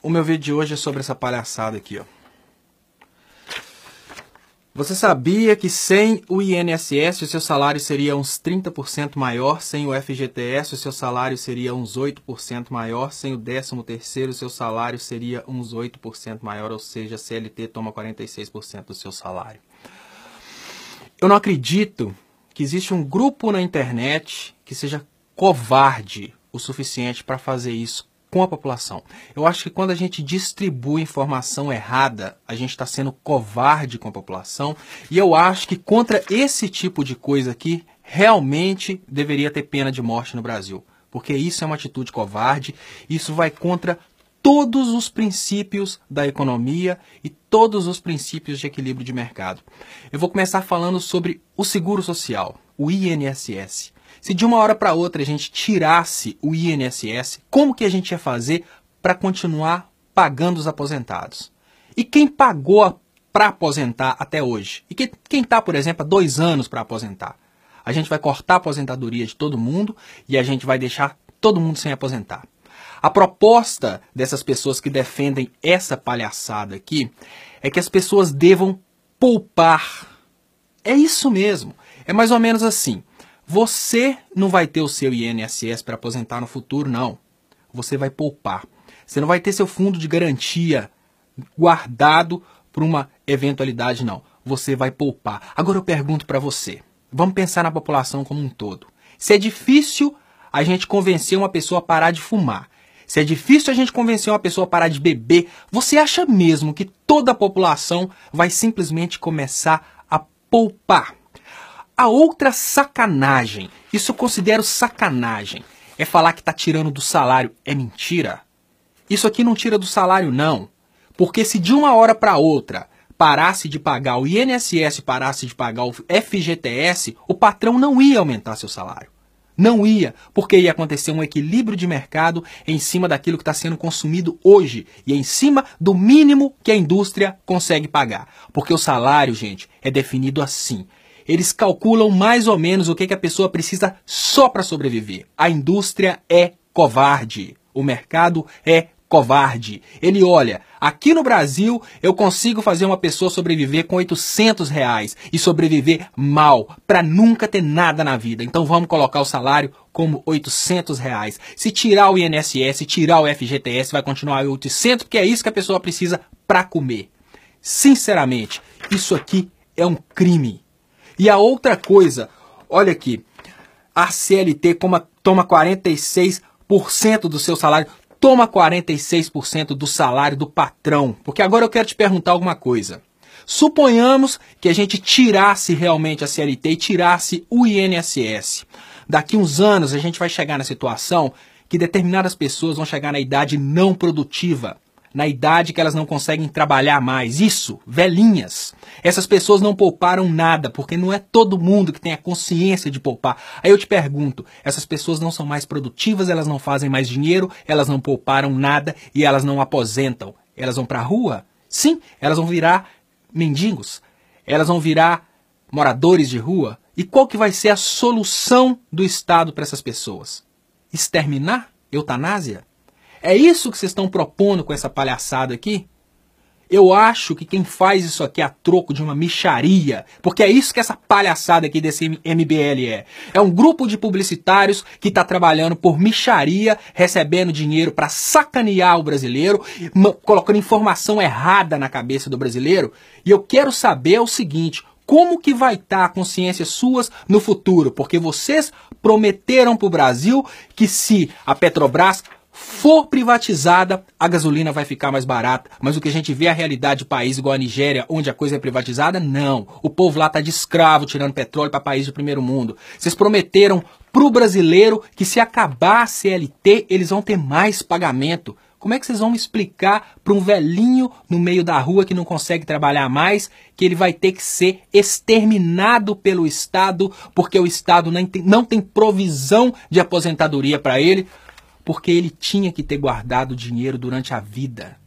O meu vídeo de hoje é sobre essa palhaçada aqui, ó. Você sabia que sem o INSS o seu salário seria uns 30% maior, sem o FGTS o seu salário seria uns 8% maior, sem o 13º o seu salário seria uns 8% maior, ou seja, a CLT toma 46% do seu salário. Eu não acredito que existe um grupo na internet que seja covarde o suficiente para fazer isso com a população. Eu acho que quando a gente distribui informação errada, a gente está sendo covarde com a população. E eu acho que contra esse tipo de coisa aqui, realmente deveria ter pena de morte no Brasil. Porque isso é uma atitude covarde, isso vai contra todos os princípios da economia e todos os princípios de equilíbrio de mercado. Eu vou começar falando sobre o seguro social, o INSS. Se de uma hora para outra a gente tirasse o INSS, como que a gente ia fazer para continuar pagando os aposentados? E quem pagou para aposentar até hoje? E quem está, por exemplo, há dois anos para aposentar? A gente vai cortar a aposentadoria de todo mundo e a gente vai deixar todo mundo sem aposentar. A proposta dessas pessoas que defendem essa palhaçada aqui é que as pessoas devam poupar. É isso mesmo. É mais ou menos assim. Você não vai ter o seu INSS para aposentar no futuro, não. Você vai poupar. Você não vai ter seu fundo de garantia guardado para uma eventualidade, não. Você vai poupar. Agora eu pergunto para você. Vamos pensar na população como um todo. Se é difícil a gente convencer uma pessoa a parar de fumar, se é difícil a gente convencer uma pessoa a parar de beber, você acha mesmo que toda a população vai simplesmente começar a poupar? A outra sacanagem, isso eu considero sacanagem, é falar que tá tirando do salário. É mentira. Isso aqui não tira do salário, não. Porque se de uma hora para outra parasse de pagar o INSS, parasse de pagar o FGTS, o patrão não ia aumentar seu salário. Não ia, porque ia acontecer um equilíbrio de mercado em cima daquilo que está sendo consumido hoje e em cima do mínimo que a indústria consegue pagar. Porque o salário, gente, é definido assim eles calculam mais ou menos o que, que a pessoa precisa só para sobreviver. A indústria é covarde. O mercado é covarde. Ele olha, aqui no Brasil eu consigo fazer uma pessoa sobreviver com 800 reais e sobreviver mal, para nunca ter nada na vida. Então vamos colocar o salário como 800 reais. Se tirar o INSS, tirar o FGTS, vai continuar 800, porque é isso que a pessoa precisa para comer. Sinceramente, isso aqui é um crime. E a outra coisa, olha aqui, a CLT toma, toma 46% do seu salário, toma 46% do salário do patrão. Porque agora eu quero te perguntar alguma coisa. Suponhamos que a gente tirasse realmente a CLT e tirasse o INSS. Daqui uns anos a gente vai chegar na situação que determinadas pessoas vão chegar na idade não produtiva na idade que elas não conseguem trabalhar mais. Isso, velhinhas. Essas pessoas não pouparam nada, porque não é todo mundo que tem a consciência de poupar. Aí eu te pergunto, essas pessoas não são mais produtivas, elas não fazem mais dinheiro, elas não pouparam nada e elas não aposentam. Elas vão para a rua? Sim, elas vão virar mendigos. Elas vão virar moradores de rua. E qual que vai ser a solução do Estado para essas pessoas? Exterminar? Eutanásia? É isso que vocês estão propondo com essa palhaçada aqui? Eu acho que quem faz isso aqui é a troco de uma micharia, porque é isso que essa palhaçada aqui desse MBL é. É um grupo de publicitários que está trabalhando por micharia, recebendo dinheiro para sacanear o brasileiro, colocando informação errada na cabeça do brasileiro. E eu quero saber o seguinte: como que vai estar tá a consciência suas no futuro? Porque vocês prometeram para o Brasil que se a Petrobras for privatizada, a gasolina vai ficar mais barata. Mas o que a gente vê é a realidade de país igual a Nigéria, onde a coisa é privatizada, não. O povo lá tá de escravo, tirando petróleo para país de primeiro mundo. Vocês prometeram pro brasileiro que se acabar a CLT, eles vão ter mais pagamento. Como é que vocês vão explicar para um velhinho no meio da rua que não consegue trabalhar mais que ele vai ter que ser exterminado pelo Estado porque o Estado não tem provisão de aposentadoria para ele? porque ele tinha que ter guardado dinheiro durante a vida.